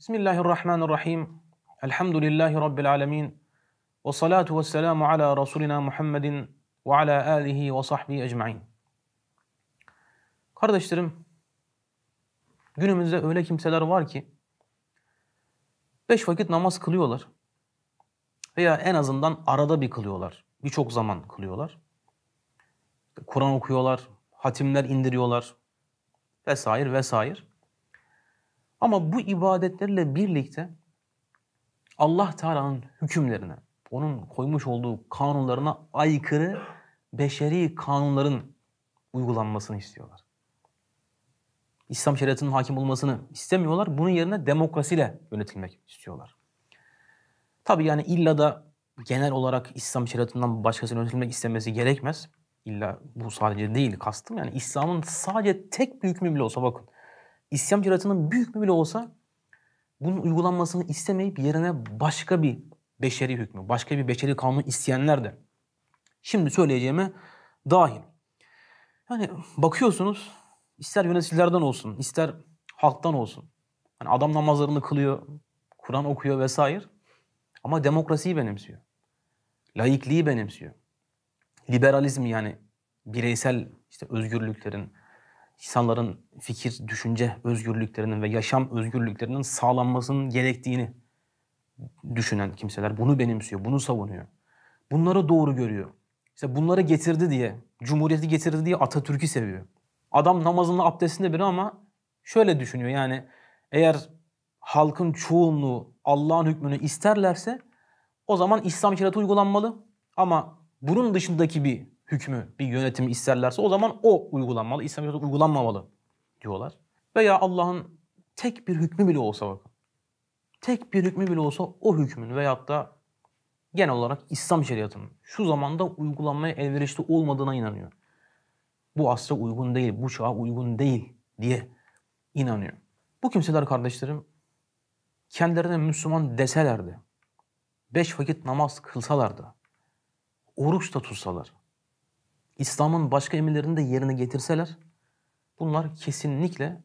Bismillahirrahmanirrahim. Elhamdülillahi Rabbil alemin. Ve salatu ve selamu ala Resulina Muhammedin ve ala alihi ve sahbihi ecmain. Kardeşlerim, günümüzde öyle kimseler var ki beş vakit namaz kılıyorlar. Veya en azından arada bir kılıyorlar. Birçok zaman kılıyorlar. Kur'an okuyorlar, hatimler indiriyorlar vesaire vesaire. Ama bu ibadetlerle birlikte Allah Teala'nın hükümlerine, onun koymuş olduğu kanunlarına aykırı beşeri kanunların uygulanmasını istiyorlar. İslam şeriatının hakim olmasını istemiyorlar. Bunun yerine demokrasiyle yönetilmek istiyorlar. Tabi yani illa da genel olarak İslam şeriatından başkasının yönetilmek istemesi gerekmez. İlla bu sadece değil kastım. Yani İslam'ın sadece tek bir hükmü bile olsa bakın. İslam cüretinin büyük mü bile olsa bunun uygulanmasını istemeyip yerine başka bir beşeri hükmü, başka bir beşeri kanun isteyenler de şimdi söyleyeceğime dahil. Yani bakıyorsunuz ister yöneticilerden olsun, ister halktan olsun. Hani adam namazlarını kılıyor, Kur'an okuyor vesaire. Ama demokrasiyi benimsiyor. Laikliği benimsiyor. liberalizm yani bireysel işte özgürlüklerin, insanların fikir, düşünce özgürlüklerinin ve yaşam özgürlüklerinin sağlanmasının gerektiğini düşünen kimseler bunu benimsiyor, bunu savunuyor. Bunları doğru görüyor. İşte bunları getirdi diye, cumhuriyeti getirdi diye Atatürk'ü seviyor. Adam namazında abdestinde biri ama şöyle düşünüyor yani eğer halkın çoğunluğu Allah'ın hükmünü isterlerse o zaman İslam şeriatı uygulanmalı ama bunun dışındaki bir hükmü bir yönetimi isterlerse o zaman o uygulanmalı. İslam İslamiyet uygulanmamalı diyorlar. Veya Allah'ın tek bir hükmü bile olsa bakın. Tek bir hükmü bile olsa o hükmün veyahut da genel olarak İslam şeriatının şu zamanda uygulanmaya elverişli olmadığına inanıyor. Bu asra uygun değil, bu çağa uygun değil diye inanıyor. Bu kimseler kardeşlerim kendilerine Müslüman deselerdi, beş vakit namaz kılsalardı, oruç da tutsalar, İslam'ın başka emirlerini de yerine getirseler bunlar kesinlikle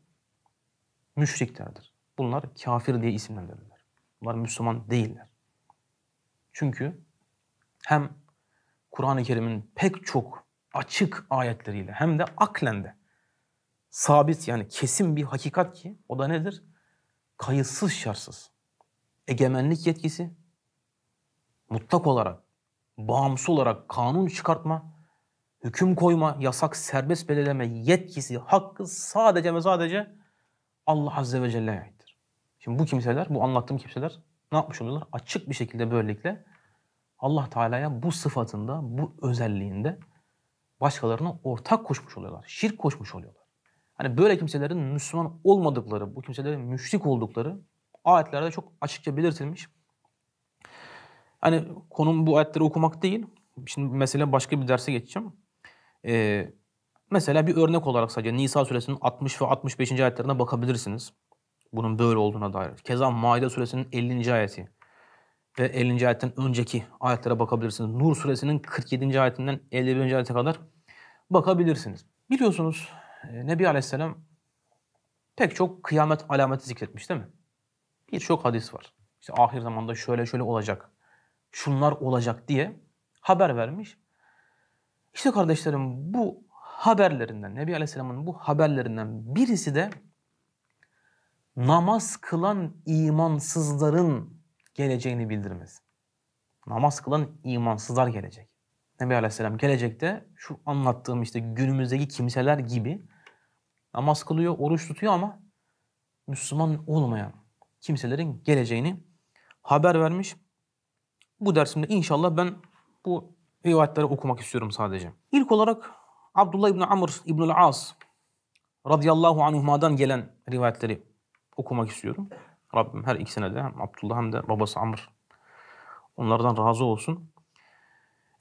müşriklerdir. Bunlar kafir diye isimlendirilirler. Bunlar Müslüman değiller. Çünkü hem Kur'an-ı Kerim'in pek çok açık ayetleriyle hem de aklende sabit yani kesin bir hakikat ki o da nedir? Kayıtsız şartsız. Egemenlik yetkisi mutlak olarak, bağımsız olarak kanun çıkartma hüküm koyma, yasak serbest belirleme yetkisi, hakkı sadece ve sadece Allah Azze ve Celle'ye aittir. Şimdi bu kimseler, bu anlattığım kimseler ne yapmış oluyorlar? Açık bir şekilde böylelikle Allah Teala'ya bu sıfatında, bu özelliğinde başkalarına ortak koşmuş oluyorlar. Şirk koşmuş oluyorlar. Hani böyle kimselerin Müslüman olmadıkları, bu kimselerin müşrik oldukları ayetlerde çok açıkça belirtilmiş. Hani konum bu ayetleri okumak değil. Şimdi mesela başka bir derse geçeceğim. Ee, mesela bir örnek olarak sadece Nisa suresinin 60 ve 65. ayetlerine bakabilirsiniz. Bunun böyle olduğuna dair. Keza Maide suresinin 50. ayeti ve 50. ayetten önceki ayetlere bakabilirsiniz. Nur suresinin 47. ayetinden 51. ayete kadar bakabilirsiniz. Biliyorsunuz Nebi Aleyhisselam pek çok kıyamet alameti zikretmiş değil mi? Birçok hadis var. İşte ahir zamanda şöyle şöyle olacak, şunlar olacak diye haber vermiş. İşte kardeşlerim bu haberlerinden, Nebi Aleyhisselam'ın bu haberlerinden birisi de namaz kılan imansızların geleceğini bildirmesi. Namaz kılan imansızlar gelecek. Nebi Aleyhisselam gelecekte şu anlattığım işte günümüzdeki kimseler gibi namaz kılıyor, oruç tutuyor ama Müslüman olmayan kimselerin geleceğini haber vermiş. Bu dersimde inşallah ben bu rivayetleri okumak istiyorum sadece. İlk olarak Abdullah İbni Amr İbnül As radıyallahu anhuma'dan gelen rivayetleri okumak istiyorum. Rabbim her ikisine de hem Abdullah hem de babası Amr onlardan razı olsun.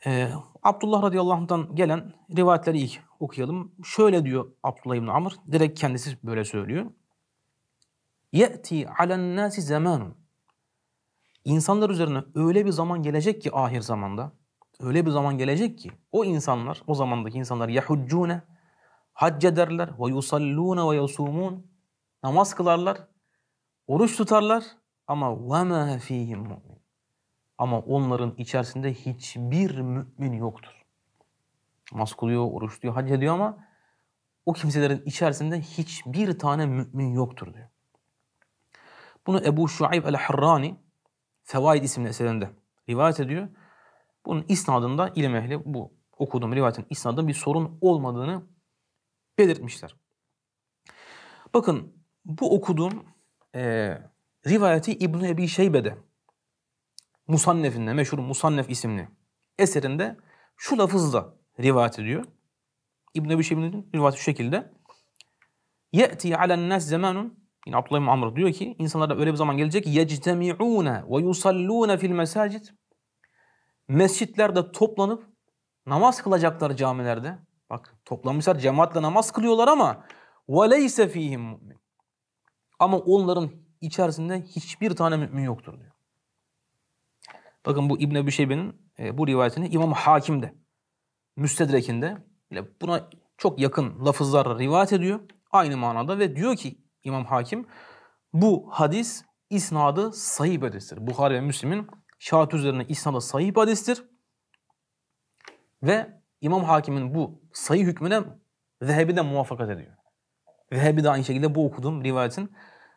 Ee, Abdullah radıyallahu anh'dan gelen rivayetleri ilk okuyalım. Şöyle diyor Abdullah İbni Amr, direkt kendisi böyle söylüyor. Ye'ti alen nasi zamanun. İnsanlar üzerine öyle bir zaman gelecek ki ahir zamanda öyle bir zaman gelecek ki o insanlar, o zamandaki insanlar yahuccune hac ederler ve yusallune ve yusumun namaz kılarlar, oruç tutarlar ama ve ma fihim mu'min. Ama onların içerisinde hiçbir mümin yoktur. Namaz kılıyor, oruç diyor, hac ediyor ama o kimselerin içerisinde hiçbir tane mümin yoktur diyor. Bunu Ebu Şuayb el-Harrani Fevaid isimli eserinde rivayet ediyor. Bunun isnadında ilim ehli bu okuduğum rivayetin isnadında bir sorun olmadığını belirtmişler. Bakın bu okuduğum e, rivayeti İbn-i Ebi Şeybe'de Musannef'inde meşhur Musannef isimli eserinde şu lafızla rivayet ediyor. İbn Ebi Şeybe'nin rivayeti şu şekilde. Ye'ti alen nas zamanun Yine Abdullah bin Amr diyor ki insanlara öyle bir zaman gelecek yectemi'une ve yusallune fil mesacit mescitlerde toplanıp namaz kılacaklar camilerde. Bak toplanmışlar cemaatle namaz kılıyorlar ama وَلَيْسَ ف۪يهِمْ mu'min. Ama onların içerisinde hiçbir tane mümin yoktur diyor. Bakın bu İbn Ebu Şeybe'nin e, bu rivayetini İmam Hakim'de, Müstedrek'inde bile buna çok yakın lafızlarla rivayet ediyor. Aynı manada ve diyor ki İmam Hakim bu hadis isnadı sahih hadistir. Buhari ve Müslim'in şart üzerine İslam'da sahih bir hadistir. Ve İmam Hakim'in bu sayı hükmüne Zehebi de muvaffakat ediyor. Zehebi de aynı şekilde bu okuduğum rivayetin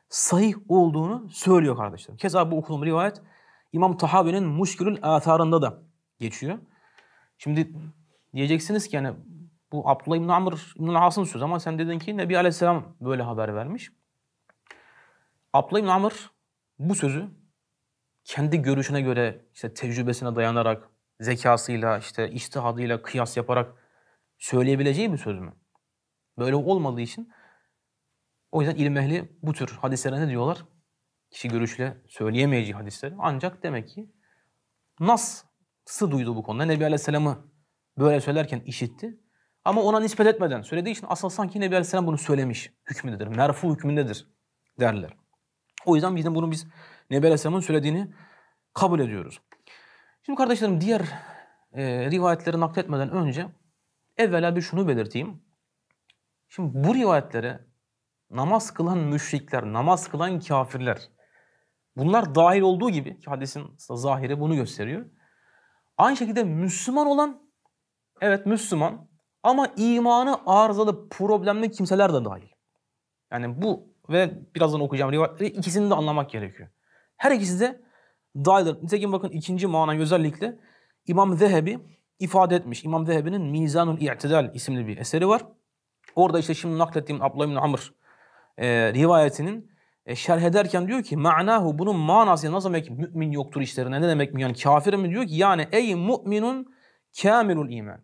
sahih olduğunu söylüyor kardeşlerim. Keza bu okuduğum rivayet İmam Tahavi'nin Muşkülül A'tarında da geçiyor. Şimdi diyeceksiniz ki yani bu Abdullah İbn Amr İbn As'ın sözü ama sen dedin ki Nebi Aleyhisselam böyle haber vermiş. Abdullah İbn Amr bu sözü kendi görüşüne göre işte tecrübesine dayanarak, zekasıyla, işte iştihadıyla kıyas yaparak söyleyebileceği bir söz mü? Böyle olmadığı için o yüzden ilim ehli bu tür hadislere ne diyorlar? Kişi görüşle söyleyemeyeceği hadisleri. Ancak demek ki Nas'ı duydu bu konuda. Nebi Aleyhisselam'ı böyle söylerken işitti. Ama ona nispet etmeden söylediği için asıl sanki Nebi Aleyhisselam bunu söylemiş hükmündedir. Merfu hükmündedir derler. O yüzden bizim bunu biz Nebi Aleyhisselam'ın söylediğini kabul ediyoruz. Şimdi kardeşlerim diğer e, rivayetleri nakletmeden önce evvela bir şunu belirteyim. Şimdi bu rivayetlere namaz kılan müşrikler, namaz kılan kafirler bunlar dahil olduğu gibi ki hadisin zahiri bunu gösteriyor. Aynı şekilde Müslüman olan evet Müslüman ama imanı arızalı problemli kimseler de dahil. Yani bu ve birazdan okuyacağım rivayetleri ikisini de anlamak gerekiyor. Her ikisi de dahildir. Nitekim bakın ikinci manayı özellikle İmam Zehebi ifade etmiş. İmam Zehebi'nin Mizanul İ'tidal isimli bir eseri var. Orada işte şimdi naklettiğim ablayım bin Amr e, rivayetinin e, şerh ederken diyor ki ma'nahu bunun manası ne demek mümin yoktur işlerine ne demek mi yani kafir mi diyor ki yani ey müminun kamilul iman.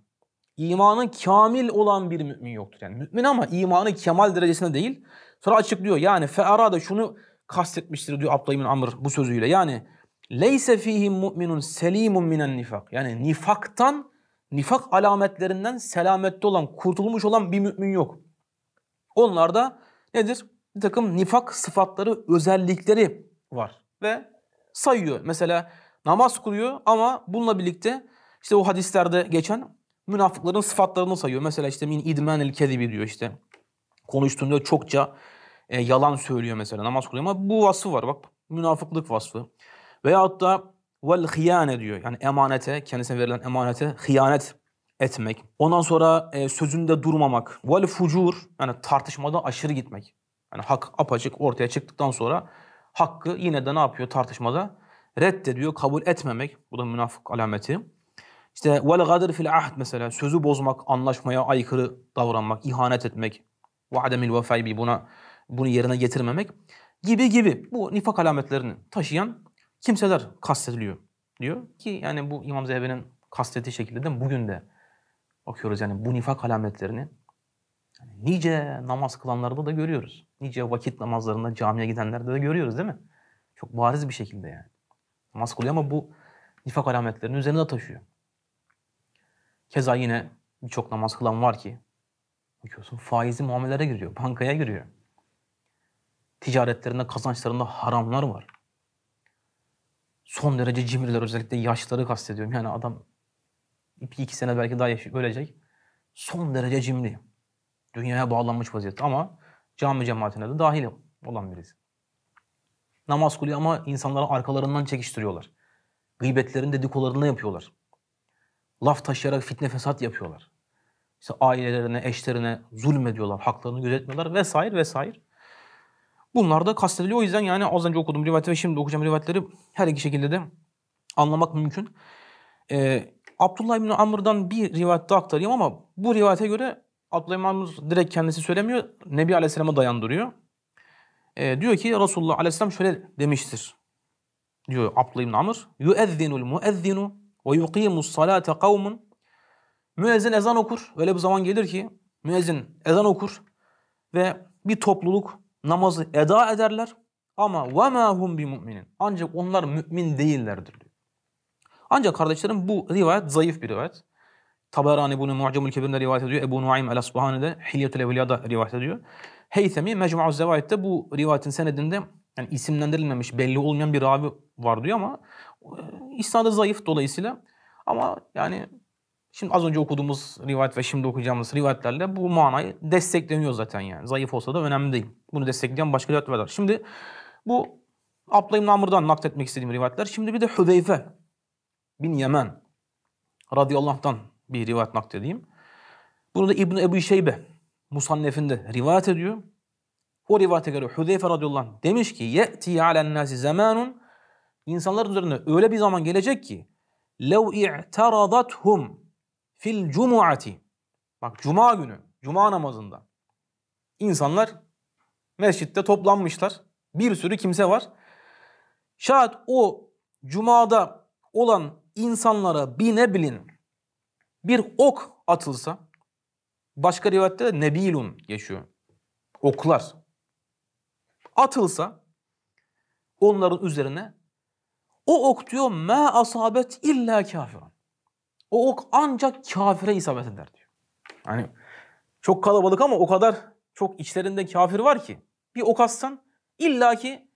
İmanı kamil olan bir mümin yoktur. Yani mümin ama imanı kemal derecesinde değil. Sonra açıklıyor yani fe arada şunu kastetmiştir diyor Abdullah bin Amr bu sözüyle. Yani leyse fihim mu'minun selimun minen nifak. Yani nifaktan, nifak alametlerinden selamette olan, kurtulmuş olan bir mümin yok. Onlarda nedir? Bir takım nifak sıfatları, özellikleri var. Ve sayıyor. Mesela namaz kılıyor ama bununla birlikte işte o hadislerde geçen münafıkların sıfatlarını sayıyor. Mesela işte min idmenil kedibi diyor işte. Konuştuğunda çokça e, yalan söylüyor mesela namaz kılıyor ama bu vasfı var bak münafıklık vasfı. Veya da vel hıyane diyor yani emanete kendisine verilen emanete hıyanet etmek. Ondan sonra e, sözünde durmamak. Vel fucur yani tartışmada aşırı gitmek. Yani hak apaçık ortaya çıktıktan sonra hakkı yine de ne yapıyor tartışmada? Reddediyor, kabul etmemek. Bu da münafık alameti. İşte vel gadir fil ahd mesela sözü bozmak, anlaşmaya aykırı davranmak, ihanet etmek. Ve ademil vefaybi buna bunu yerine getirmemek gibi gibi bu nifak alametlerini taşıyan kimseler kastediliyor diyor ki yani bu İmam Zehebi'nin kastettiği şekilde de bugün de bakıyoruz yani bu nifak alametlerini nice namaz kılanlarda da görüyoruz. Nice vakit namazlarında camiye gidenlerde de görüyoruz değil mi? Çok bariz bir şekilde yani. Namaz kılıyor ama bu nifak alametlerini de taşıyor. Keza yine birçok namaz kılan var ki bakıyorsun faizi muamelelere giriyor, bankaya giriyor ticaretlerinde, kazançlarında haramlar var. Son derece cimriler özellikle yaşları kastediyorum. Yani adam bir iki sene belki daha yaşayıp ölecek. Son derece cimri. Dünyaya bağlanmış vaziyette ama cami cemaatine de dahil olan birisi. Namaz kılıyor ama insanları arkalarından çekiştiriyorlar. Gıybetlerin dedikolarını yapıyorlar. Laf taşıyarak fitne fesat yapıyorlar. İşte ailelerine, eşlerine zulmediyorlar, haklarını gözetmiyorlar vesaire vesaire. Bunlar da kastediliyor. O yüzden yani az önce okuduğum rivayet ve şimdi okuyacağım rivayetleri her iki şekilde de anlamak mümkün. Ee, Abdullah İbni Amr'dan bir rivayet daha aktarayım ama bu rivayete göre Abdullah İbni Amr direkt kendisi söylemiyor. Nebi Aleyhisselam'a dayandırıyor. Ee, diyor ki Resulullah Aleyhisselam şöyle demiştir. Diyor Abdullah İbni Amr. يُؤَذِّنُ الْمُؤَذِّنُ وَيُقِيمُ الصَّلَاةَ قَوْمٌ Müezzin ezan okur. Öyle bir zaman gelir ki müezzin ezan okur ve bir topluluk namazı eda ederler ama وَمَا هُمْ بِمُؤْمِنِينَ Ancak onlar mümin değillerdir diyor. Ancak kardeşlerim bu rivayet zayıf bir rivayet. Taberani bunu Mu'camül Kebir'de rivayet ediyor. Ebu Nuaym el Hilyet Hilyetül Evliya'da rivayet ediyor. Heythemi Mecmu'u Zevaid'de bu rivayetin senedinde yani isimlendirilmemiş, belli olmayan bir ravi var diyor ama e, isnadı zayıf dolayısıyla ama yani şimdi az önce okuduğumuz rivayet ve şimdi okuyacağımız rivayetlerle bu manayı destekleniyor zaten yani. Zayıf olsa da önemli değil. Bunu destekleyen başka rivayetler var. Şimdi bu Abdullah İbn nakletmek istediğim rivayetler. Şimdi bir de Hüzeyfe bin Yemen radıyallahu bir rivayet nakledeyim. Bunu da İbn Ebu Şeybe Musannef'inde rivayet ediyor. O rivayete göre Hüzeyfe radıyallahu anh demiş ki ye'ti alen nasi zamanun insanların üzerine öyle bir zaman gelecek ki lev i'teradathum fil cumuati bak cuma günü cuma namazında insanlar Mescitte toplanmışlar. Bir sürü kimse var. Şayet o cumada olan insanlara binebilin bir ok atılsa başka rivayette de nebilun geçiyor. Oklar. Atılsa onların üzerine o ok diyor me asabet illa kafir, O ok ancak kafire isabet eder diyor. Hani çok kalabalık ama o kadar çok içlerinde kafir var ki bir ok atsan illaki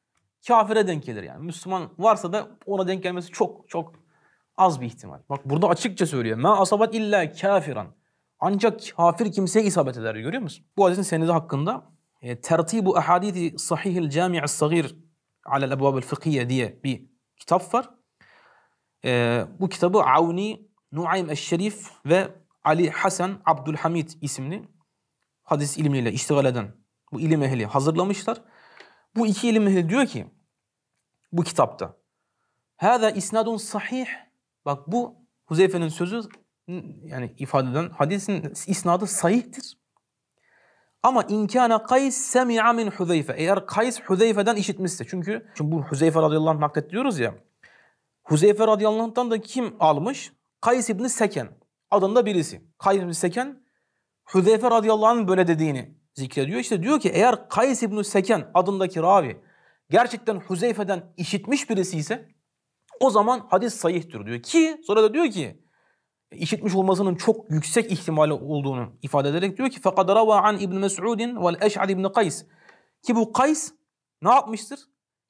kafire denk gelir yani. Müslüman varsa da ona denk gelmesi çok çok az bir ihtimal. Bak burada açıkça söylüyor. Ma asabat illa kafiran. Ancak kafir kimseye isabet eder görüyor musun? Bu hadisin senedi hakkında e, Tertibu Ahaditi Sahihil Cami'i Sagir Alel Ebuabel Fıkhiye diye bir kitap var. E, bu kitabı Avni, Nuaym Eşşerif ve Ali Hasan Abdülhamid isimli hadis ilmiyle iştigal eden bu ilim ehli hazırlamışlar. Bu iki ilim ehli diyor ki bu kitapta Hâzâ isnadun sahih. Bak bu Huzeyfe'nin sözü yani ifade eden hadisin isnadı sahihtir. Ama inkâne Kays semi'a min Huzeyfe. Eğer Kays Huzeyfe'den işitmişse. Çünkü şimdi bu Huzeyfe radıyallahu anh naklet diyoruz ya. Huzeyfe radıyallahu anh'tan da kim almış? Kays İbni Seken adında birisi. Kays İbni Seken Hüzeyfe radıyallahu anh'ın böyle dediğini zikrediyor. İşte diyor ki eğer Kays İbn-i Seken adındaki ravi gerçekten Hüzeyfe'den işitmiş birisi ise o zaman hadis sayıhtır diyor. Ki sonra da diyor ki işitmiş olmasının çok yüksek ihtimali olduğunu ifade ederek diyor ki fakat rava an İbn Mes'udin vel Eş'ad İbn Kays ki bu Kays ne yapmıştır?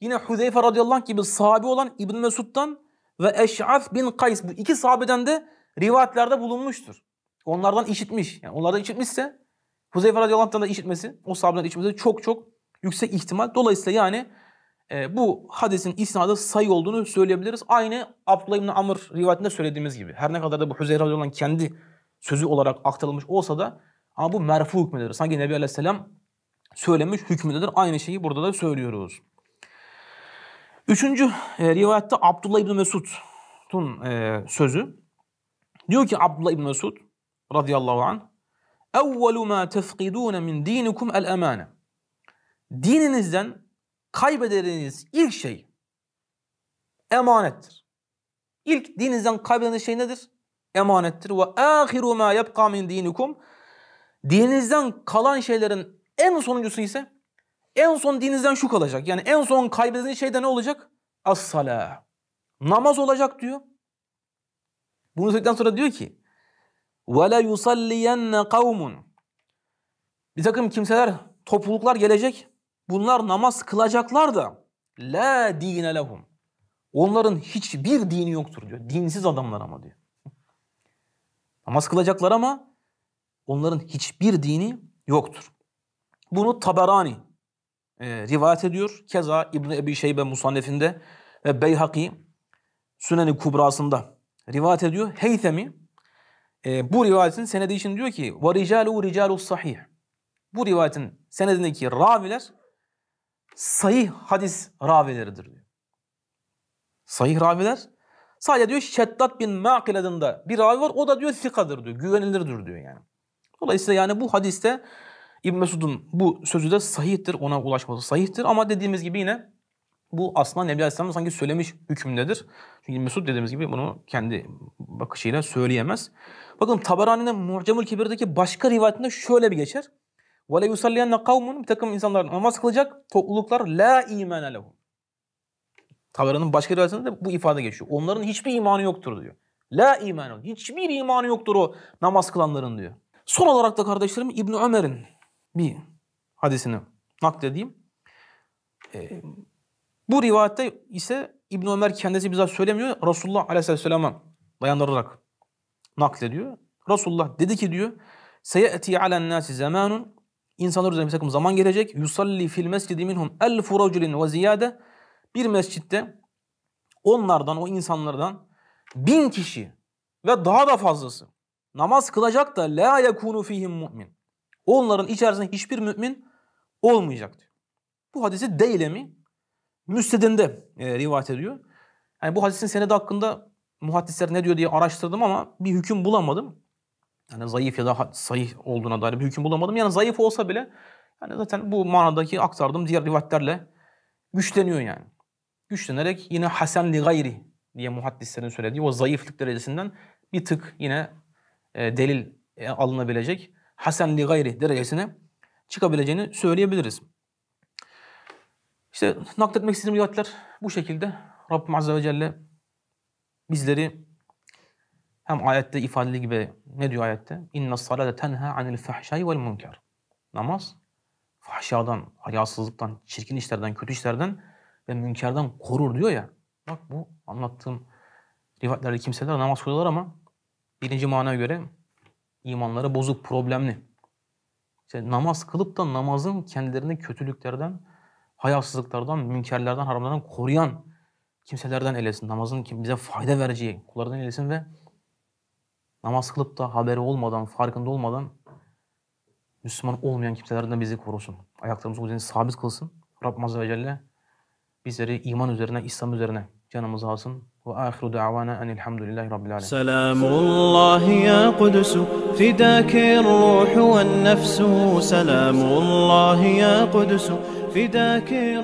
Yine Huzeyfe radıyallahu anh gibi sahabi olan İbn Mesud'dan ve Eş'ad bin Kays bu iki sahabeden de rivayetlerde bulunmuştur onlardan işitmiş. Yani onlardan işitmişse Huzeyfe radıyallahu da işitmesi, o sahabeden işitmesi çok çok yüksek ihtimal. Dolayısıyla yani e, bu hadisin isnadı sayı olduğunu söyleyebiliriz. Aynı Abdullah İbni Amr rivayetinde söylediğimiz gibi. Her ne kadar da bu Huzeyfe radıyallahu kendi sözü olarak aktarılmış olsa da ama bu merfu hükmündedir. Sanki Nebi Aleyhisselam söylemiş hükmündedir. Aynı şeyi burada da söylüyoruz. Üçüncü e, rivayette Abdullah İbni Mesud'un e, sözü. Diyor ki Abdullah İbni Mesud radıyallahu anh evvelu ma tefkidune min dinikum el emane dininizden kaybedeceğiniz ilk şey emanettir. İlk dininizden kaybedeceğiniz şey nedir? Emanettir. Ve ahiru ma yebqa min dinikum dininizden kalan şeylerin en sonuncusu ise en son dininizden şu kalacak. Yani en son kaybedeceğiniz şey de ne olacak? As-salah. Namaz olacak diyor. Bunu söyledikten sonra diyor ki وَلَا يُصَلِّيَنَّ قَوْمٌ Bir takım kimseler, topluluklar gelecek. Bunlar namaz kılacaklar da la dine lehum. Onların hiçbir dini yoktur diyor. Dinsiz adamlar ama diyor. Namaz kılacaklar ama onların hiçbir dini yoktur. Bunu Taberani e, rivayet ediyor. Keza İbn Ebi Şeybe Musannef'inde ve Beyhaki Sünen-i Kubrasında rivayet ediyor. Heythemi e, bu rivayetin senedi için diyor ki وَرِجَالُوا رِجَالُ sahih. Bu rivayetin senedindeki raviler sahih hadis ravileridir diyor. Sahih raviler sadece diyor Şeddat bin Ma'kil adında bir ravi var o da diyor sikadır diyor güvenilirdir diyor yani. Dolayısıyla yani bu hadiste İbn Mesud'un bu sözü de sahihtir ona ulaşması sahihtir ama dediğimiz gibi yine bu aslında Nebi Aleyhisselam'ın sanki söylemiş hükmündedir. Çünkü Mesud dediğimiz gibi bunu kendi bakışıyla söyleyemez. Bakın Tabarani'nin Mu'camül Kibir'deki başka rivayetinde şöyle bir geçer. وَلَا يُسَلِّيَنَّ kavmun Bir takım insanlar namaz kılacak topluluklar la imene lehum. Tabarani'nin başka rivayetinde de bu ifade geçiyor. Onların hiçbir imanı yoktur diyor. La imene Hiçbir imanı yoktur o namaz kılanların diyor. Son olarak da kardeşlerim İbn Ömer'in bir hadisini nakledeyim. Ee, bu rivayette ise İbn Ömer kendisi bize söylemiyor. Resulullah Aleyhisselam'a dayandırarak naklediyor. Resulullah dedi ki diyor "seyati alen nasi zamanun insanlar üzerine bir takım zaman gelecek. Yusalli fil mescidi minhum elfu raculin ve ziyade bir mescitte onlardan o insanlardan bin kişi ve daha da fazlası namaz kılacak da la yekunu fihim mu'min. Onların içerisinde hiçbir mümin olmayacak diyor. Bu hadisi değil mi? Müsned'inde e, rivayet ediyor. Yani bu hadisin senedi hakkında muhaddisler ne diyor diye araştırdım ama bir hüküm bulamadım. Yani zayıf ya da sahih olduğuna dair bir hüküm bulamadım. Yani zayıf olsa bile yani zaten bu manadaki aktardığım diğer rivayetlerle güçleniyor yani. Güçlenerek yine hasen li gayri diye muhaddislerin söylediği o zayıflık derecesinden bir tık yine e, delil e, alınabilecek hasen li gayri derecesine çıkabileceğini söyleyebiliriz. İşte nakletmek istediğim rivayetler bu şekilde. Rabbim Azze ve Celle bizleri hem ayette ifadeli gibi ne diyor ayette? İnne salate tenha anil fahşai vel münker. Namaz fahşadan, hayasızlıktan, çirkin işlerden, kötü işlerden ve münkerden korur diyor ya. Bak bu anlattığım rivayetlerde kimseler namaz kılıyorlar ama birinci manaya göre imanları bozuk, problemli. İşte namaz kılıp da namazın kendilerini kötülüklerden, hayasızlıklardan, münkerlerden, haramlardan koruyan kimselerden eylesin. Namazın kim bize fayda vereceği kullardan eylesin ve namaz kılıp da haberi olmadan, farkında olmadan Müslüman olmayan kimselerden bizi korusun. Ayaklarımızı üzerine sabit kılsın. Rabbim Azze ve Celle bizleri iman üzerine, İslam üzerine canımızı alsın. Ve ahiru da'vana enilhamdülillahi rabbil alemin. Selamullah ya Kudüs, fidâki الروح والنفس سلام الله يا قدس فداك